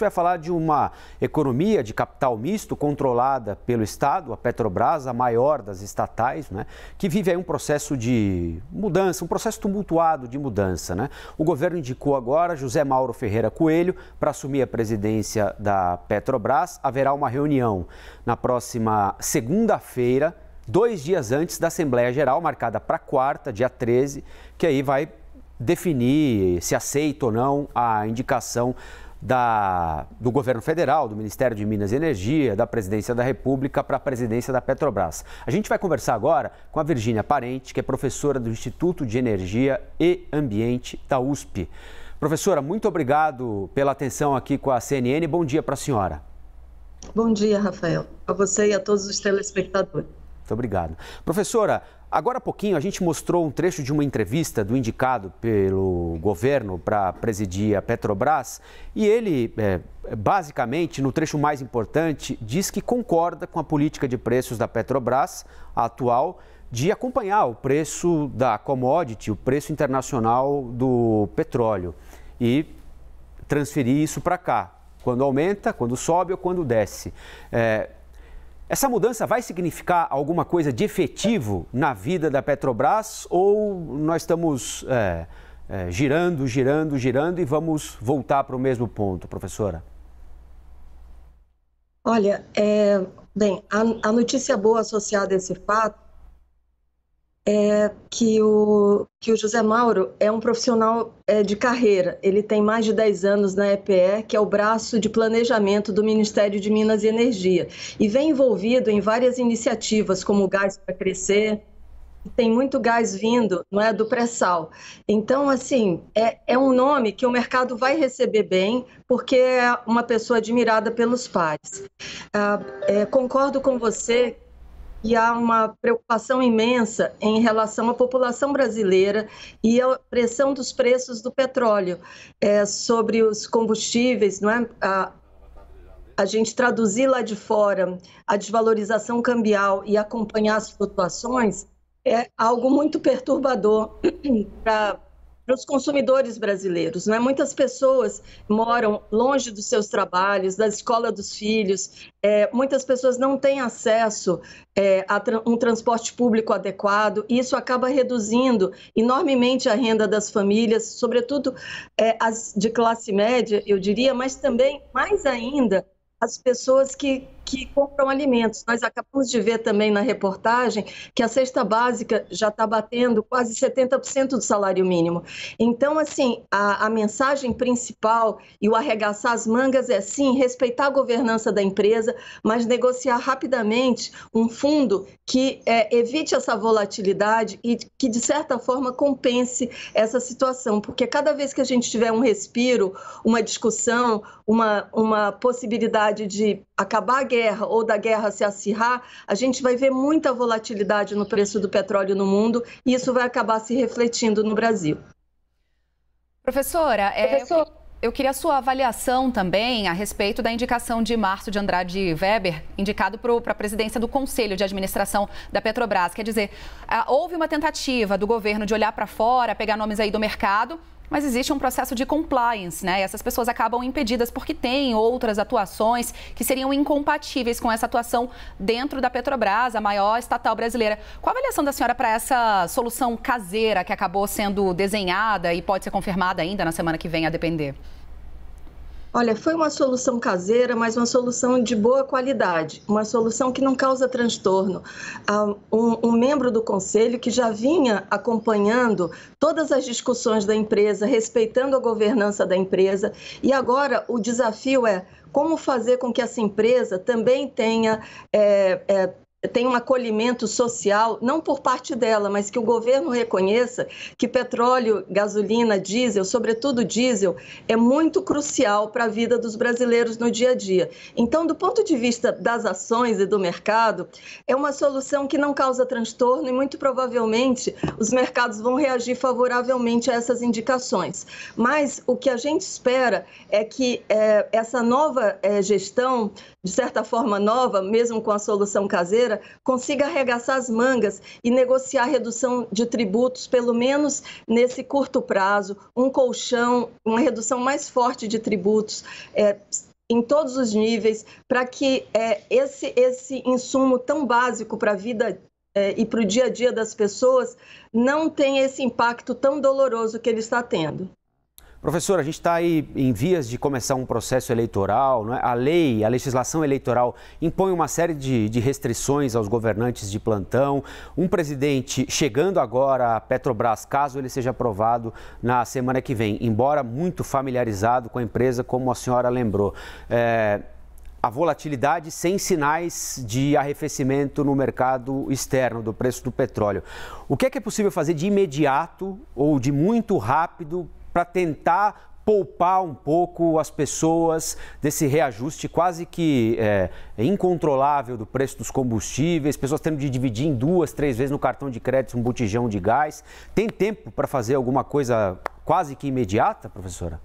gente vai falar de uma economia de capital misto controlada pelo Estado, a Petrobras, a maior das estatais, né, que vive aí um processo de mudança, um processo tumultuado de mudança. Né? O governo indicou agora José Mauro Ferreira Coelho para assumir a presidência da Petrobras. Haverá uma reunião na próxima segunda-feira dois dias antes da Assembleia Geral, marcada para quarta, dia 13, que aí vai definir se aceita ou não a indicação da, do governo federal, do Ministério de Minas e Energia, da Presidência da República para a presidência da Petrobras. A gente vai conversar agora com a Virgínia Parente, que é professora do Instituto de Energia e Ambiente da USP. Professora, muito obrigado pela atenção aqui com a CNN. Bom dia para a senhora. Bom dia, Rafael. A você e a todos os telespectadores. Muito obrigado. Professora, agora há pouquinho a gente mostrou um trecho de uma entrevista do indicado pelo governo para presidir a Petrobras e ele, é, basicamente, no trecho mais importante, diz que concorda com a política de preços da Petrobras atual de acompanhar o preço da commodity, o preço internacional do petróleo e transferir isso para cá, quando aumenta, quando sobe ou quando desce. É, essa mudança vai significar alguma coisa de efetivo na vida da Petrobras ou nós estamos é, é, girando, girando, girando e vamos voltar para o mesmo ponto, professora? Olha, é, bem, a, a notícia boa associada a esse fato é que o, que o José Mauro é um profissional é, de carreira. Ele tem mais de 10 anos na EPE, que é o braço de planejamento do Ministério de Minas e Energia, e vem envolvido em várias iniciativas, como o Gás para Crescer. Tem muito gás vindo, não é, do pré-sal. Então, assim, é, é um nome que o mercado vai receber bem, porque é uma pessoa admirada pelos pares. Ah, é, concordo com você e há uma preocupação imensa em relação à população brasileira e à pressão dos preços do petróleo é, sobre os combustíveis, não é? A, a gente traduzir lá de fora a desvalorização cambial e acompanhar as flutuações é algo muito perturbador para para os consumidores brasileiros. Né? Muitas pessoas moram longe dos seus trabalhos, da escola dos filhos, é, muitas pessoas não têm acesso é, a tra um transporte público adequado, e isso acaba reduzindo enormemente a renda das famílias, sobretudo é, as de classe média, eu diria, mas também, mais ainda, as pessoas que que compram alimentos. Nós acabamos de ver também na reportagem que a cesta básica já está batendo quase 70% do salário mínimo. Então, assim, a, a, mensagem principal e o arregaçar as mangas é sim respeitar a governança da empresa, mas negociar rapidamente um fundo que é, evite essa volatilidade e que, de certa forma, compense essa situação. Porque cada vez que a gente tiver um respiro, uma discussão, uma, uma possibilidade de acabar a guerra, guerra ou da guerra se acirrar, a gente vai ver muita volatilidade no preço do petróleo no mundo e isso vai acabar se refletindo no Brasil. Professora, é... Professor... Eu queria a sua avaliação também a respeito da indicação de Márcio de Andrade Weber, indicado para a presidência do Conselho de Administração da Petrobras. Quer dizer, houve uma tentativa do governo de olhar para fora, pegar nomes aí do mercado mas existe um processo de compliance, né? E essas pessoas acabam impedidas porque têm outras atuações que seriam incompatíveis com essa atuação dentro da Petrobras, a maior estatal brasileira. Qual a avaliação da senhora para essa solução caseira que acabou sendo desenhada e pode ser confirmada ainda na semana que vem, a depender? Olha, foi uma solução caseira, mas uma solução de boa qualidade, uma solução que não causa transtorno. Ah, um, membro do conselho que já vinha acompanhando todas as discussões da empresa, respeitando a governança da empresa, e agora o desafio é como fazer com que essa empresa também tenha é, é, tem um acolhimento social, não por parte dela, mas que o governo reconheça que petróleo, gasolina, diesel, sobretudo diesel, é muito crucial para a vida dos brasileiros no dia a dia. Então, do ponto de vista das ações e do mercado, é uma solução que não causa transtorno e muito provavelmente os mercados vão reagir favoravelmente a essas indicações. Mas o que a gente espera é que é, essa nova é, gestão, de certa forma nova, mesmo com a solução caseira, brasileira consiga arregaçar as mangas e negociar redução de tributos, pelo menos nesse curto prazo, um colchão, uma redução mais forte de tributos. É, em todos os níveis, para que é, esse, esse insumo tão básico para a vida é, e para o dia a dia das pessoas não tenha esse impacto tão doloroso que ele está tendo. Professor, a gente está aí em vias de começar um processo eleitoral. Não é? A lei, a legislação eleitoral impõe uma série de, de restrições aos governantes de plantão. Um presidente chegando agora à Petrobras, caso ele seja aprovado na semana que vem, embora muito familiarizado com a empresa, como a senhora lembrou. É, a volatilidade sem sinais de arrefecimento no mercado externo do preço do petróleo. O que é, que é possível fazer de imediato ou de muito rápido para tentar poupar um pouco as pessoas desse reajuste quase que é, incontrolável do preço dos combustíveis, pessoas tendo de dividir em duas, três vezes no cartão de crédito um botijão de gás. Tem tempo para fazer alguma coisa quase que imediata, professora?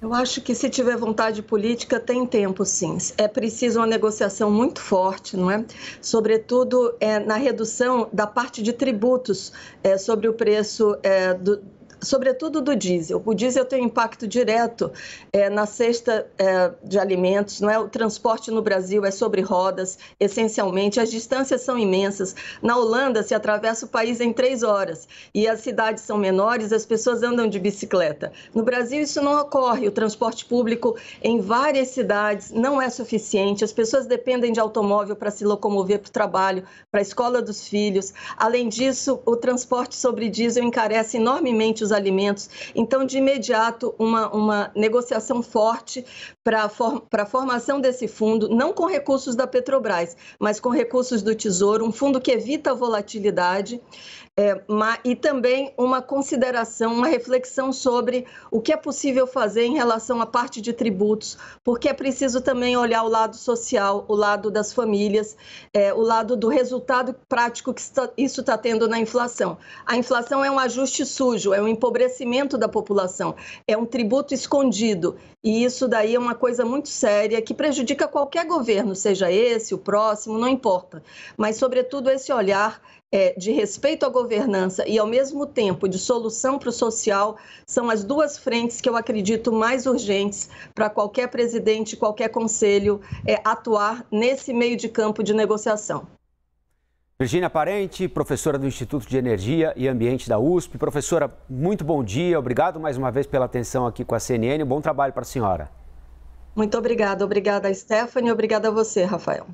Eu acho que se tiver vontade política, tem tempo sim. É preciso uma negociação muito forte, não é? Sobretudo é, na redução da parte de tributos é, sobre o preço é, do sobretudo do diesel. O diesel tem um impacto direto é, na cesta é, de alimentos, não é? o transporte no Brasil é sobre rodas, essencialmente, as distâncias são imensas. Na Holanda se atravessa o país em três horas e as cidades são menores, as pessoas andam de bicicleta. No Brasil isso não ocorre, o transporte público em várias cidades não é suficiente, as pessoas dependem de automóvel para se locomover para o trabalho, para a escola dos filhos. Além disso, o transporte sobre diesel encarece enormemente os alimentos. Então, de imediato, uma, uma negociação forte para a formação desse fundo, não com recursos da Petrobras, mas com recursos do Tesouro, um fundo que evita a volatilidade é, e também uma consideração, uma reflexão sobre o que é possível fazer em relação à parte de tributos, porque é preciso também olhar o lado social, o lado das famílias, é, o lado do resultado prático que está, isso está tendo na inflação. A inflação é um ajuste sujo, é um empobrecimento da população, é um tributo escondido, e isso daí é uma coisa muito séria que prejudica qualquer governo, seja esse, o próximo, não importa, mas, sobretudo, esse olhar é, de respeito à governança e, ao mesmo tempo, de solução para o social, são as duas frentes que eu acredito mais urgentes para qualquer presidente, qualquer conselho é, atuar nesse meio de campo de negociação. Virginia Parente, professora do Instituto de Energia e Ambiente da USP. Professora, muito bom dia. Obrigado mais uma vez pela atenção aqui com a CNN. Bom trabalho para a senhora. Muito obrigada. Obrigada, Stephanie. Obrigada a você, Rafael.